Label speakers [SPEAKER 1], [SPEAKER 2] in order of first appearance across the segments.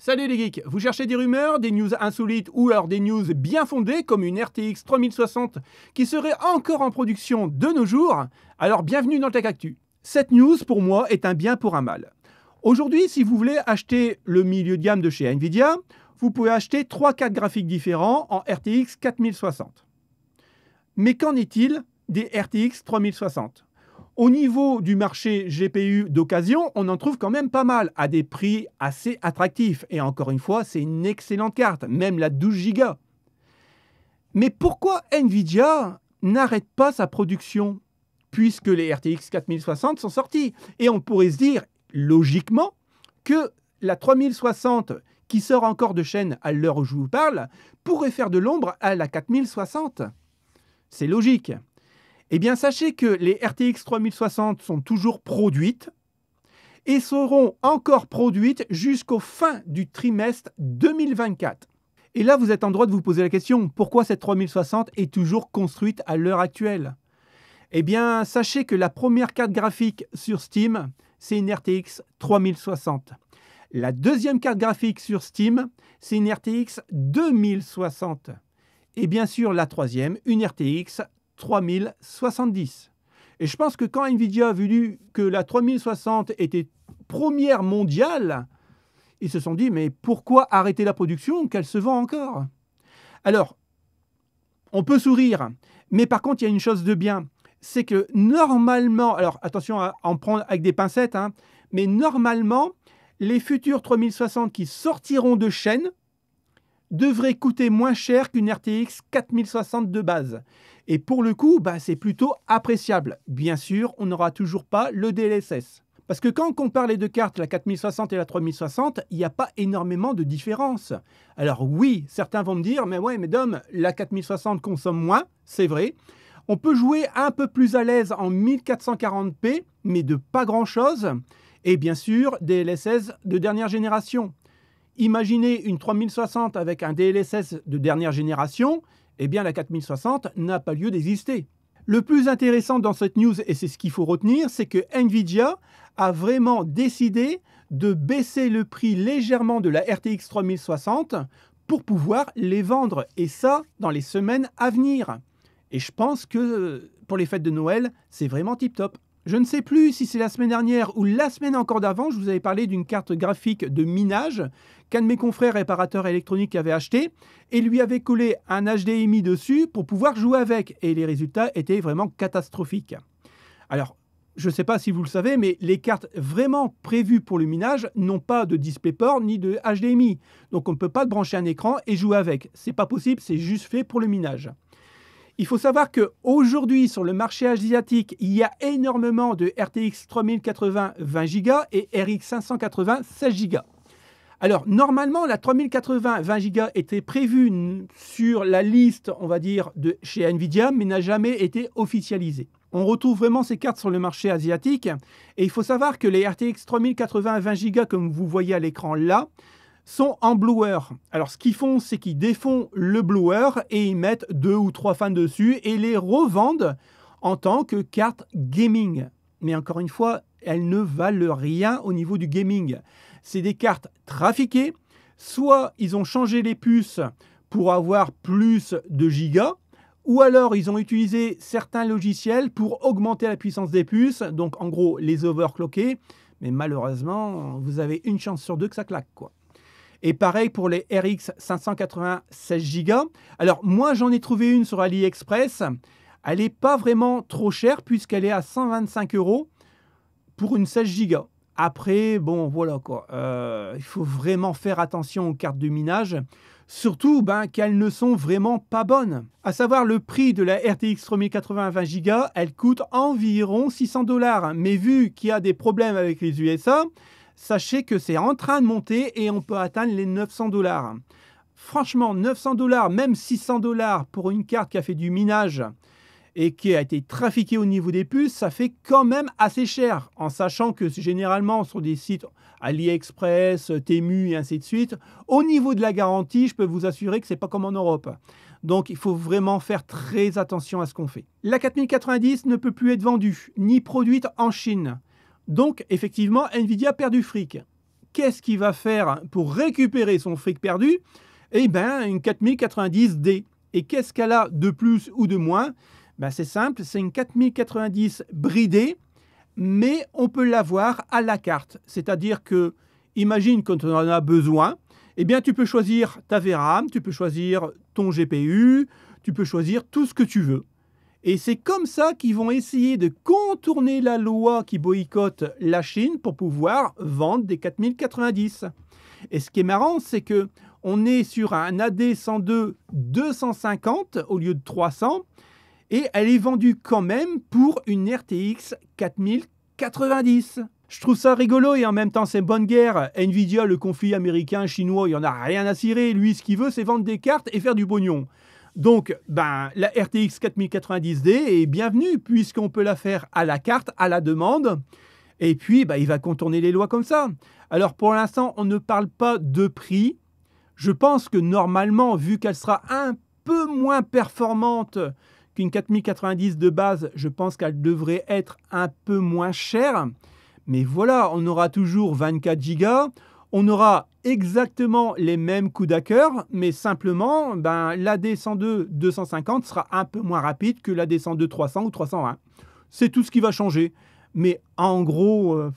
[SPEAKER 1] Salut les geeks, vous cherchez des rumeurs, des news insolites ou alors des news bien fondées comme une RTX 3060 qui serait encore en production de nos jours Alors bienvenue dans Tech Actu. Cette news pour moi est un bien pour un mal. Aujourd'hui, si vous voulez acheter le milieu de gamme de chez Nvidia, vous pouvez acheter 3 4 graphiques différents en RTX 4060. Mais qu'en est-il des RTX 3060 au niveau du marché GPU d'occasion, on en trouve quand même pas mal à des prix assez attractifs. Et encore une fois, c'est une excellente carte, même la 12 Go. Mais pourquoi Nvidia n'arrête pas sa production puisque les RTX 4060 sont sortis Et on pourrait se dire, logiquement, que la 3060 qui sort encore de chaîne à l'heure où je vous parle pourrait faire de l'ombre à la 4060. C'est logique. Eh bien, sachez que les RTX 3060 sont toujours produites et seront encore produites jusqu'au fin du trimestre 2024. Et là, vous êtes en droit de vous poser la question, pourquoi cette 3060 est toujours construite à l'heure actuelle Eh bien, sachez que la première carte graphique sur Steam, c'est une RTX 3060. La deuxième carte graphique sur Steam, c'est une RTX 2060. Et bien sûr, la troisième, une RTX 3070. Et je pense que quand Nvidia a vu que la 3060 était première mondiale, ils se sont dit, mais pourquoi arrêter la production qu'elle se vend encore Alors, on peut sourire, mais par contre, il y a une chose de bien, c'est que normalement, alors attention à en prendre avec des pincettes, hein, mais normalement, les futurs 3060 qui sortiront de chaîne devraient coûter moins cher qu'une RTX 4060 de base. Et pour le coup, bah, c'est plutôt appréciable. Bien sûr, on n'aura toujours pas le DLSS. Parce que quand on compare les deux cartes, la 4060 et la 3060, il n'y a pas énormément de différence. Alors oui, certains vont me dire, mais ouais, mesdames, la 4060 consomme moins, c'est vrai. On peut jouer un peu plus à l'aise en 1440p, mais de pas grand-chose. Et bien sûr, DLSS de dernière génération. Imaginez une 3060 avec un DLSS de dernière génération, eh bien la 4060 n'a pas lieu d'exister. Le plus intéressant dans cette news, et c'est ce qu'il faut retenir, c'est que Nvidia a vraiment décidé de baisser le prix légèrement de la RTX 3060 pour pouvoir les vendre, et ça dans les semaines à venir. Et je pense que euh, pour les fêtes de Noël, c'est vraiment tip-top. Je ne sais plus si c'est la semaine dernière ou la semaine encore d'avant, je vous avais parlé d'une carte graphique de minage qu'un de mes confrères réparateurs électroniques avait acheté et lui avait collé un HDMI dessus pour pouvoir jouer avec. Et les résultats étaient vraiment catastrophiques. Alors, je ne sais pas si vous le savez, mais les cartes vraiment prévues pour le minage n'ont pas de display port ni de HDMI. Donc on ne peut pas brancher un écran et jouer avec. C'est pas possible, c'est juste fait pour le minage. Il faut savoir qu'aujourd'hui, sur le marché asiatique, il y a énormément de RTX 3080 20 Go et RX 580 16 Go. Alors, normalement, la 3080 20 Go était prévue sur la liste, on va dire, de chez Nvidia, mais n'a jamais été officialisée. On retrouve vraiment ces cartes sur le marché asiatique. Et il faut savoir que les RTX 3080 20 Go, comme vous voyez à l'écran là, sont en blower. Alors ce qu'ils font, c'est qu'ils défont le blower et ils mettent deux ou trois fans dessus et les revendent en tant que carte gaming. Mais encore une fois, elles ne valent rien au niveau du gaming. C'est des cartes trafiquées. Soit ils ont changé les puces pour avoir plus de gigas, ou alors ils ont utilisé certains logiciels pour augmenter la puissance des puces, donc en gros les overclocker. Mais malheureusement, vous avez une chance sur deux que ça claque, quoi. Et pareil pour les RX 596 Go. Alors moi j'en ai trouvé une sur AliExpress. Elle n'est pas vraiment trop chère puisqu'elle est à 125 euros pour une 16 Go. Après, bon, voilà quoi. Euh, il faut vraiment faire attention aux cartes de minage. Surtout ben, qu'elles ne sont vraiment pas bonnes. À savoir, le prix de la RTX 3080 20 Go, elle coûte environ 600 dollars. Mais vu qu'il y a des problèmes avec les USA, sachez que c'est en train de monter et on peut atteindre les 900 dollars. Franchement, 900 dollars, même 600 dollars pour une carte qui a fait du minage et qui a été trafiquée au niveau des puces, ça fait quand même assez cher, en sachant que généralement sur des sites AliExpress, Temu et ainsi de suite, au niveau de la garantie, je peux vous assurer que c'est pas comme en Europe. Donc il faut vraiment faire très attention à ce qu'on fait. La 4090 ne peut plus être vendue ni produite en Chine. Donc, effectivement, Nvidia perd du fric. Qu'est-ce qu'il va faire pour récupérer son fric perdu Eh bien, une 4090D. Et qu'est-ce qu'elle a de plus ou de moins ben, C'est simple, c'est une 4090 bridée, mais on peut l'avoir à la carte. C'est-à-dire que, imagine quand on en a besoin, eh bien, tu peux choisir ta VRAM, tu peux choisir ton GPU, tu peux choisir tout ce que tu veux. Et c'est comme ça qu'ils vont essayer de contourner la loi qui boycotte la Chine pour pouvoir vendre des 4090. Et ce qui est marrant, c'est que on est sur un AD 102 250 au lieu de 300 et elle est vendue quand même pour une RTX 4090. Je trouve ça rigolo et en même temps c'est bonne guerre. Nvidia, le conflit américain-chinois, il n'y en a rien à cirer. Lui, ce qu'il veut, c'est vendre des cartes et faire du pognon. Donc, ben, la RTX 4090D est bienvenue puisqu'on peut la faire à la carte, à la demande. Et puis, ben, il va contourner les lois comme ça. Alors, pour l'instant, on ne parle pas de prix. Je pense que normalement, vu qu'elle sera un peu moins performante qu'une 4090 de base, je pense qu'elle devrait être un peu moins chère. Mais voilà, on aura toujours 24 Go, on aura exactement les mêmes coups d'accord mais simplement, ben, d 102 250 sera un peu moins rapide que la d 102 300 ou 301. C'est tout ce qui va changer. Mais en gros, euh,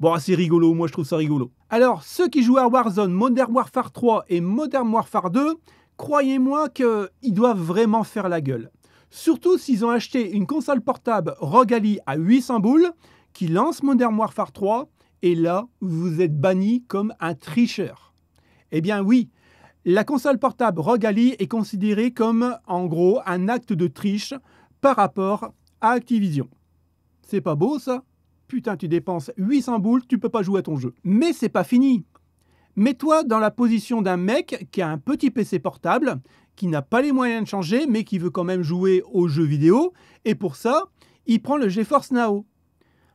[SPEAKER 1] bon, c'est rigolo, moi je trouve ça rigolo. Alors, ceux qui jouent à Warzone, Modern Warfare 3 et Modern Warfare 2, croyez-moi qu'ils doivent vraiment faire la gueule. Surtout s'ils ont acheté une console portable Rogali à 800 boules qui lance Modern Warfare 3 et là, vous êtes banni comme un tricheur. Eh bien oui, la console portable Rogali est considérée comme, en gros, un acte de triche par rapport à Activision. C'est pas beau ça Putain, tu dépenses 800 boules, tu peux pas jouer à ton jeu. Mais c'est pas fini. Mets-toi dans la position d'un mec qui a un petit PC portable, qui n'a pas les moyens de changer, mais qui veut quand même jouer aux jeux vidéo, et pour ça, il prend le GeForce Now.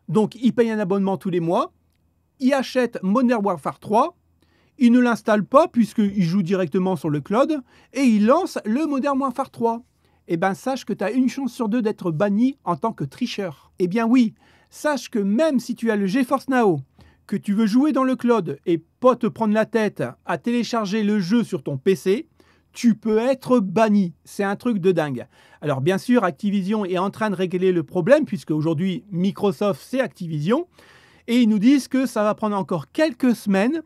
[SPEAKER 1] Donc il paye un abonnement tous les mois, il achète Modern Warfare 3, il ne l'installe pas puisqu'il joue directement sur le cloud, et il lance le Modern Warfare 3. Eh ben sache que tu as une chance sur deux d'être banni en tant que tricheur. Eh bien oui, sache que même si tu as le GeForce Now, que tu veux jouer dans le cloud et pas te prendre la tête à télécharger le jeu sur ton PC, tu peux être banni. C'est un truc de dingue. Alors bien sûr, Activision est en train de régler le problème puisque aujourd'hui Microsoft c'est Activision. Et ils nous disent que ça va prendre encore quelques semaines.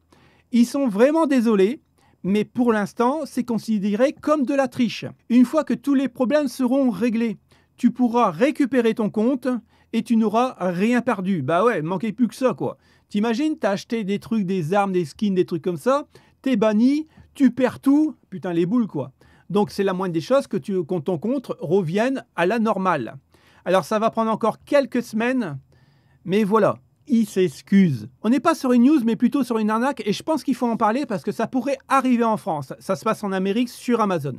[SPEAKER 1] Ils sont vraiment désolés, mais pour l'instant, c'est considéré comme de la triche. Une fois que tous les problèmes seront réglés, tu pourras récupérer ton compte et tu n'auras rien perdu. Bah ouais, manquait plus que ça quoi. T'imagines, t'as acheté des trucs, des armes, des skins, des trucs comme ça, t'es banni, tu perds tout, putain les boules quoi. Donc c'est la moindre des choses que tu, ton compte revienne à la normale. Alors ça va prendre encore quelques semaines, mais voilà il s'excuse. On n'est pas sur une news, mais plutôt sur une arnaque, et je pense qu'il faut en parler parce que ça pourrait arriver en France. Ça se passe en Amérique sur Amazon.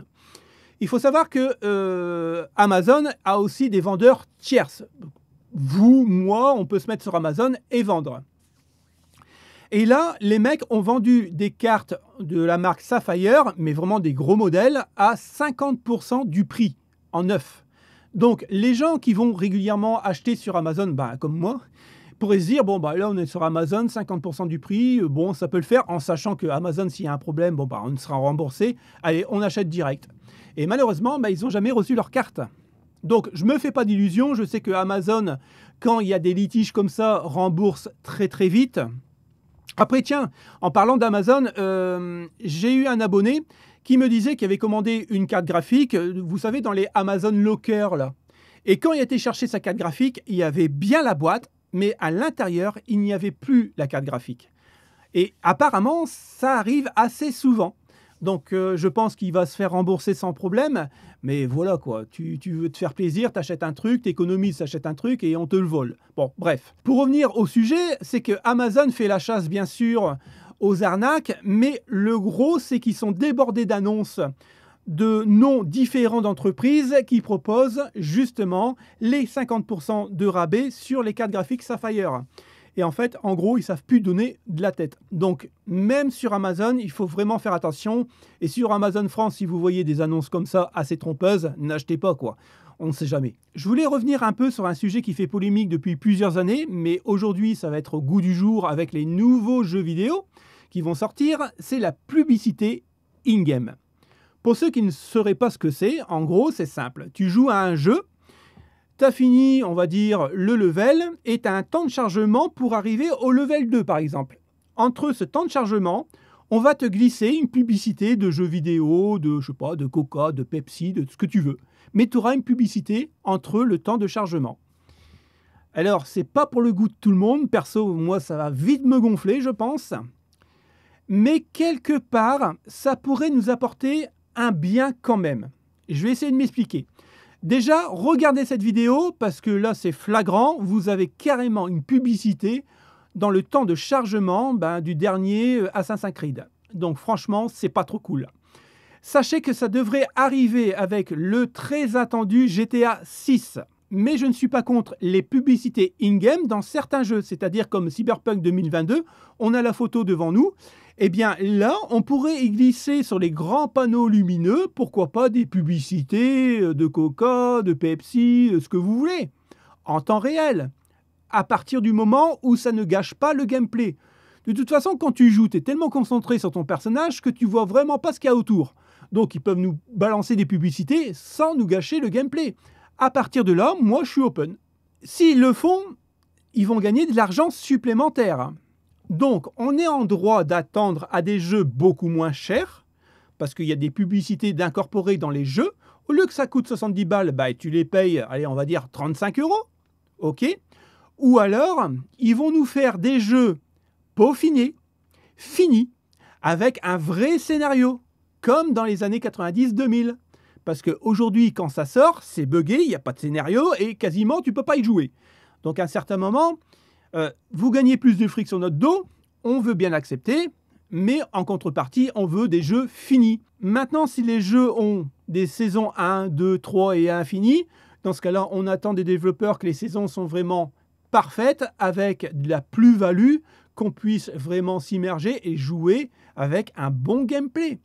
[SPEAKER 1] Il faut savoir que euh, Amazon a aussi des vendeurs tierces. Vous, moi, on peut se mettre sur Amazon et vendre. Et là, les mecs ont vendu des cartes de la marque Sapphire, mais vraiment des gros modèles, à 50% du prix en neuf. Donc les gens qui vont régulièrement acheter sur Amazon, bah, comme moi, pourrait se dire bon bah là on est sur Amazon 50% du prix euh, bon ça peut le faire en sachant que Amazon s'il y a un problème bon bah on sera remboursé allez on achète direct et malheureusement bah, ils n'ont jamais reçu leur carte donc je me fais pas d'illusion. je sais que Amazon quand il y a des litiges comme ça rembourse très très vite après tiens en parlant d'Amazon euh, j'ai eu un abonné qui me disait qu'il avait commandé une carte graphique euh, vous savez dans les Amazon Locker là et quand il été chercher sa carte graphique, il y avait bien la boîte mais à l'intérieur, il n'y avait plus la carte graphique. Et apparemment, ça arrive assez souvent. Donc euh, je pense qu'il va se faire rembourser sans problème. Mais voilà quoi, tu, tu veux te faire plaisir, achètes un truc, t'économises, t'achètes un truc et on te le vole. Bon, bref. Pour revenir au sujet, c'est que Amazon fait la chasse bien sûr aux arnaques, mais le gros c'est qu'ils sont débordés d'annonces de noms différents d'entreprises qui proposent justement les 50% de rabais sur les cartes graphiques Sapphire. Et en fait, en gros, ils savent plus donner de la tête. Donc, même sur Amazon, il faut vraiment faire attention. Et sur Amazon France, si vous voyez des annonces comme ça assez trompeuses, n'achetez pas quoi. On ne sait jamais. Je voulais revenir un peu sur un sujet qui fait polémique depuis plusieurs années, mais aujourd'hui, ça va être au goût du jour avec les nouveaux jeux vidéo qui vont sortir. C'est la publicité in-game. Pour ceux qui ne sauraient pas ce que c'est, en gros, c'est simple. Tu joues à un jeu, tu as fini, on va dire, le level, et tu as un temps de chargement pour arriver au level 2, par exemple. Entre ce temps de chargement, on va te glisser une publicité de jeux vidéo, de, je sais pas, de Coca, de Pepsi, de ce que tu veux. Mais tu auras une publicité entre le temps de chargement. Alors, c'est pas pour le goût de tout le monde. Perso, moi, ça va vite me gonfler, je pense. Mais quelque part, ça pourrait nous apporter un bien quand même. Je vais essayer de m'expliquer. Déjà, regardez cette vidéo parce que là, c'est flagrant. Vous avez carrément une publicité dans le temps de chargement ben, du dernier euh, Assassin's Creed. Donc franchement, c'est pas trop cool. Sachez que ça devrait arriver avec le très attendu GTA 6. Mais je ne suis pas contre les publicités in-game dans certains jeux, c'est-à-dire comme Cyberpunk 2022, on a la photo devant nous eh bien là, on pourrait y glisser sur les grands panneaux lumineux, pourquoi pas des publicités euh, de Coca, de Pepsi, euh, ce que vous voulez, en temps réel, à partir du moment où ça ne gâche pas le gameplay. De toute façon, quand tu joues, tu es tellement concentré sur ton personnage que tu vois vraiment pas ce qu'il y a autour. Donc ils peuvent nous balancer des publicités sans nous gâcher le gameplay. À partir de là, moi je suis open. S'ils le font, ils vont gagner de l'argent supplémentaire. Donc, on est en droit d'attendre à des jeux beaucoup moins chers, parce qu'il y a des publicités d'incorporer dans les jeux. Au lieu que ça coûte 70 balles, bah, tu les payes, allez, on va dire 35 euros. OK Ou alors, ils vont nous faire des jeux peaufinés, finis, avec un vrai scénario, comme dans les années 90-2000. Parce qu'aujourd'hui, quand ça sort, c'est buggé, il n'y a pas de scénario et quasiment tu ne peux pas y jouer. Donc à un certain moment, euh, vous gagnez plus de fric sur notre dos, on veut bien l'accepter, mais en contrepartie, on veut des jeux finis. Maintenant, si les jeux ont des saisons 1, 2, 3 et infinies, dans ce cas-là, on attend des développeurs que les saisons sont vraiment parfaites, avec de la plus-value, qu'on puisse vraiment s'immerger et jouer avec un bon gameplay.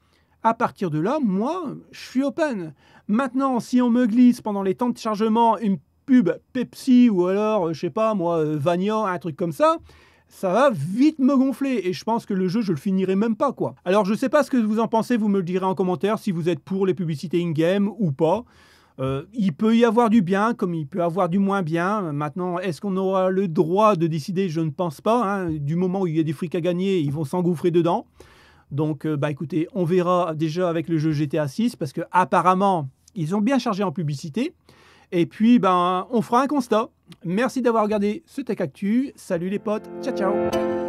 [SPEAKER 1] À partir de là, moi, je suis open. Maintenant, si on me glisse pendant les temps de chargement une pub Pepsi ou alors, euh, je sais pas moi, euh, Vanian, un truc comme ça, ça va vite me gonfler et je pense que le jeu je le finirai même pas quoi. Alors je sais pas ce que vous en pensez, vous me le direz en commentaire si vous êtes pour les publicités in-game ou pas. Euh, il peut y avoir du bien comme il peut y avoir du moins bien. Maintenant, est-ce qu'on aura le droit de décider Je ne pense pas. Hein. Du moment où il y a du fric à gagner, ils vont s'engouffrer dedans. Donc, bah écoutez, on verra déjà avec le jeu GTA 6 parce que apparemment, ils ont bien chargé en publicité. Et puis, ben, on fera un constat. Merci d'avoir regardé ce Tech Actu. Salut les potes. Ciao, ciao.